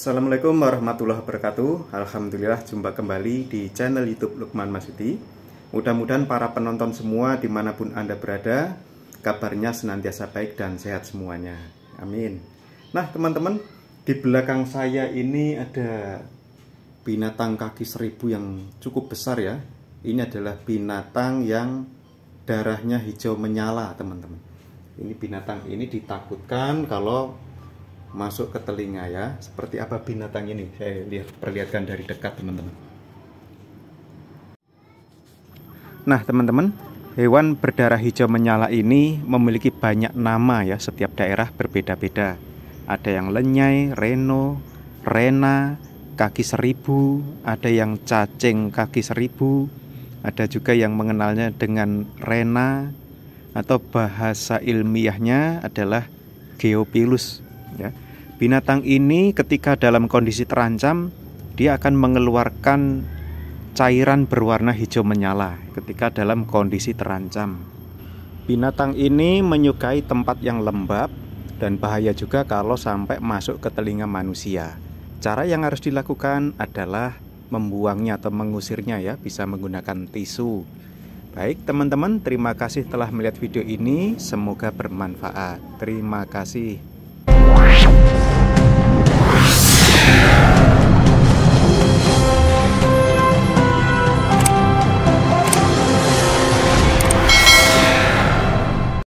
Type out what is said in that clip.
Assalamualaikum warahmatullahi wabarakatuh Alhamdulillah jumpa kembali di channel youtube Lukman Masuti Mudah-mudahan para penonton semua dimanapun Anda berada Kabarnya senantiasa baik dan sehat semuanya Amin Nah teman-teman di belakang saya ini ada binatang kaki seribu yang cukup besar ya Ini adalah binatang yang darahnya hijau menyala teman-teman Ini binatang ini ditakutkan kalau masuk ke telinga ya. Seperti apa binatang ini? Saya lihat perlihatkan dari dekat, teman-teman. Nah, teman-teman, hewan berdarah hijau menyala ini memiliki banyak nama ya, setiap daerah berbeda-beda. Ada yang lenyai, reno, rena, kaki seribu, ada yang cacing kaki seribu, ada juga yang mengenalnya dengan rena atau bahasa ilmiahnya adalah geopilus ya. Binatang ini ketika dalam kondisi terancam, dia akan mengeluarkan cairan berwarna hijau menyala ketika dalam kondisi terancam. Binatang ini menyukai tempat yang lembab dan bahaya juga kalau sampai masuk ke telinga manusia. Cara yang harus dilakukan adalah membuangnya atau mengusirnya ya, bisa menggunakan tisu. Baik, teman-teman, terima kasih telah melihat video ini. Semoga bermanfaat. Terima kasih.